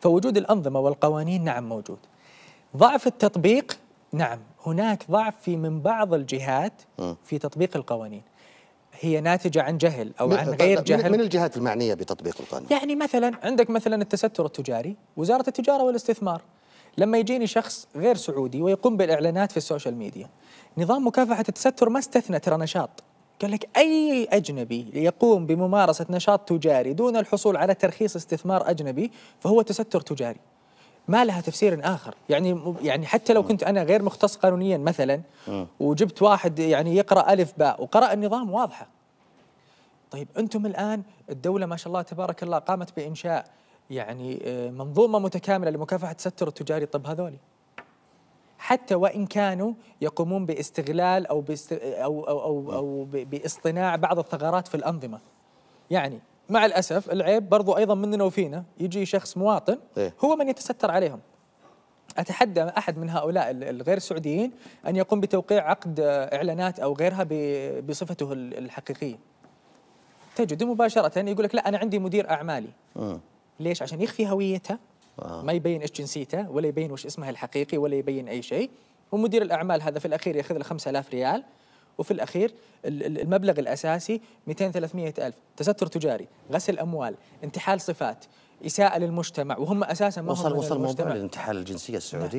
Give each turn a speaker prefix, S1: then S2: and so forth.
S1: فوجود الأنظمة والقوانين نعم موجود ضعف التطبيق نعم هناك ضعف في من بعض الجهات في تطبيق القوانين هي ناتجة عن جهل أو عن غير جهل من الجهات المعنية بتطبيق القانون يعني مثلا عندك مثلا التستر التجاري وزارة التجارة والاستثمار لما يجيني شخص غير سعودي ويقوم بالإعلانات في السوشيال ميديا نظام مكافحة التستر ما استثنى ترى نشاط قال لك أي أجنبي يقوم بممارسة نشاط تجاري دون الحصول على ترخيص استثمار أجنبي فهو تستر تجاري ما لها تفسير اخر يعني يعني حتى لو كنت انا غير مختص قانونيا مثلا وجبت واحد يعني يقرا الف باء وقرا النظام واضحه طيب انتم الان الدوله ما شاء الله تبارك الله قامت بانشاء يعني آه، منظومه متكامله لمكافحه التستر التجاري طب هذولي حتى وان كانوا يقومون باستغلال او باست او او او, أو باصطناع بعض الثغرات في الانظمه. يعني مع الاسف العيب برضو ايضا مننا وفينا يجي شخص مواطن إيه. هو من يتستر عليهم. اتحدى احد من هؤلاء الغير سعوديين ان يقوم بتوقيع عقد اعلانات او غيرها بصفته الحقيقيه. تجد مباشره يقول لك لا انا عندي مدير اعمالي. آه. ليش؟ عشان يخفي هويته آه. ما يبين ايش جنسيته ولا يبين وش اسمه الحقيقي ولا يبين اي شيء ومدير الاعمال هذا في الاخير ياخذ له 5000 ريال وفي الاخير المبلغ الاساسي 200 300 الف تستر تجاري غسل اموال انتحال صفات اساءه للمجتمع وهم اساسا ما وصل هم وصل موضوع الانتحال الجنسيه السعوديه